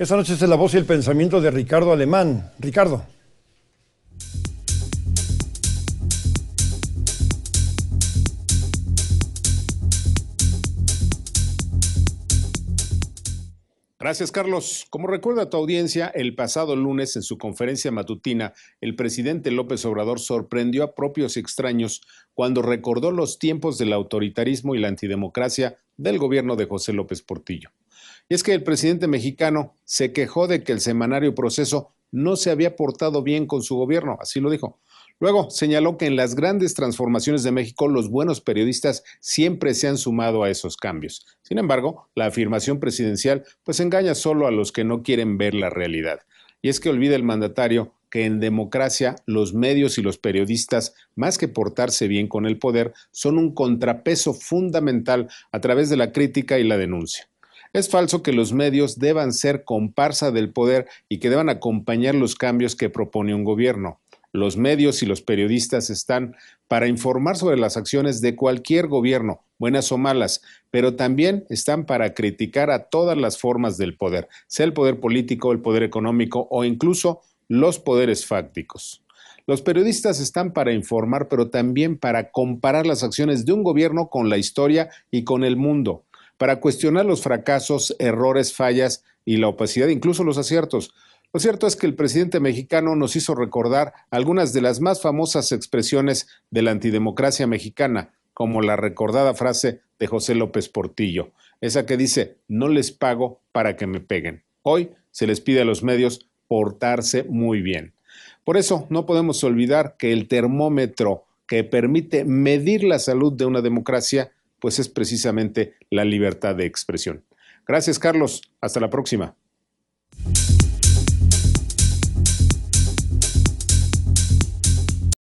Esta noche es la voz y el pensamiento de Ricardo Alemán. Ricardo. Gracias, Carlos. Como recuerda tu audiencia, el pasado lunes en su conferencia matutina, el presidente López Obrador sorprendió a propios extraños cuando recordó los tiempos del autoritarismo y la antidemocracia del gobierno de José López Portillo. Y es que el presidente mexicano se quejó de que el semanario proceso no se había portado bien con su gobierno, así lo dijo. Luego señaló que en las grandes transformaciones de México los buenos periodistas siempre se han sumado a esos cambios. Sin embargo, la afirmación presidencial pues engaña solo a los que no quieren ver la realidad. Y es que olvida el mandatario que en democracia los medios y los periodistas, más que portarse bien con el poder, son un contrapeso fundamental a través de la crítica y la denuncia. Es falso que los medios deban ser comparsa del poder y que deban acompañar los cambios que propone un gobierno. Los medios y los periodistas están para informar sobre las acciones de cualquier gobierno, buenas o malas, pero también están para criticar a todas las formas del poder, sea el poder político, el poder económico o incluso los poderes fácticos. Los periodistas están para informar, pero también para comparar las acciones de un gobierno con la historia y con el mundo, para cuestionar los fracasos, errores, fallas y la opacidad, incluso los aciertos. Lo cierto es que el presidente mexicano nos hizo recordar algunas de las más famosas expresiones de la antidemocracia mexicana, como la recordada frase de José López Portillo, esa que dice, no les pago para que me peguen. Hoy se les pide a los medios portarse muy bien. Por eso no podemos olvidar que el termómetro que permite medir la salud de una democracia, pues es precisamente la libertad de expresión. Gracias, Carlos. Hasta la próxima.